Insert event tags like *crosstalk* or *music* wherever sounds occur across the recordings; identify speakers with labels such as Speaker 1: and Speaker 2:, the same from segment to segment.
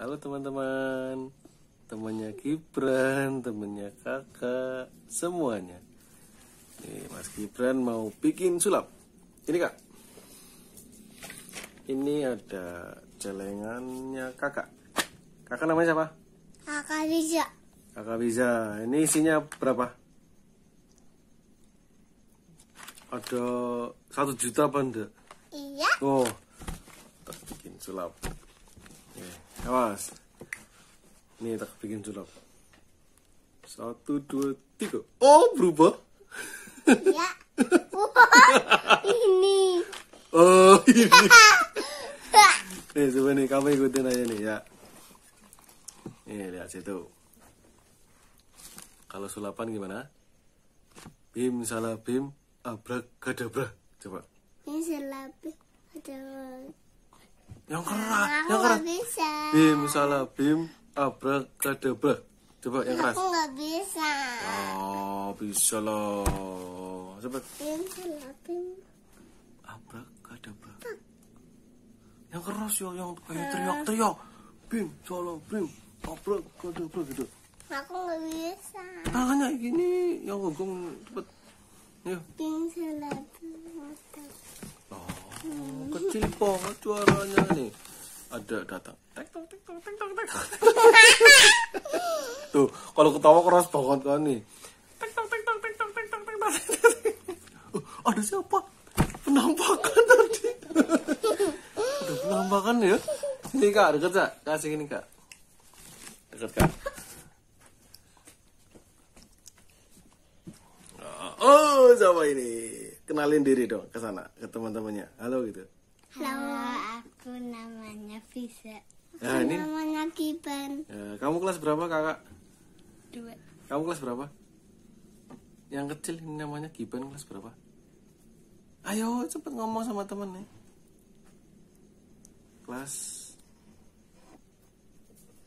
Speaker 1: Halo teman-teman Temannya Gibran Temannya kakak Semuanya Nih Mas Gibran mau bikin sulap Ini kak Ini ada Celengannya kakak Kakak namanya siapa? Kakak Riza Kakak Riza Ini isinya berapa? Ada satu juta apa enggak? Iya Oh Kita bikin sulap awas ini tak bikin sulap satu dua tiga oh berubah ya oh, ini oh *laughs* ini *laughs* nih coba nih kamu ikutin aja nih ya nih lihat situ kalau sulapan gimana bim salah bim kadabra coba bim salah bim abrakadabra yang
Speaker 2: keras yang keras
Speaker 1: bisa. bim salah bim abrakadabra coba yang keras aku nggak bisa oh bisa loh coba bim salah bim abrakadabra yang keras yo, yang kayak teriak teriak bim salah bim abrakadabra gitu aku nggak bisa tangannya gini yang gonggong cepet ya bim salah bim oh kecil banget suaranya nih. Ada datang. Tek tok tek tok tek tok Tuh, kalau ketawa keras banget kan nih. Tek tok tek tok tek tok tek tok tek tok. Uh, ada siapa? Penampakan tadi. Ada penampakan ya? Sini Kak, deket Kak. Kasih ini Kak. Deket Kak. Oh, siapa ini kenalin diri dong ke sana ke teman-temannya halo gitu halo aku namanya Visa ya, aku nah, ini... namanya Kipen ya, kamu kelas berapa kakak dua kamu kelas berapa yang kecil ini namanya Kipen kelas berapa ayo cepet ngomong sama temen nih kelas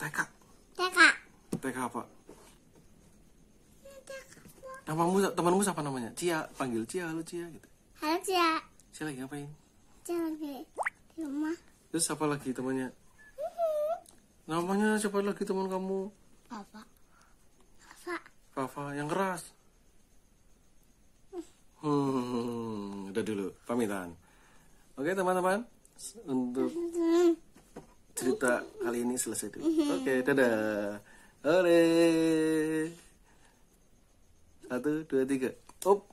Speaker 1: TK TK TK apa Namamu temanmu siapa namanya? Cia, panggil Cia halo Cia gitu. Halo Cia. Cia lagi ngapain? Cia lagi di rumah. Terus siapa lagi temannya? Namanya siapa lagi teman kamu? Papa. Papa. Papa yang keras. Mm. Hmm, udah dulu pamitan. Oke teman-teman, untuk cerita kali ini selesai dulu. Oke, dadah. oleh അത് ටതിക ඔප්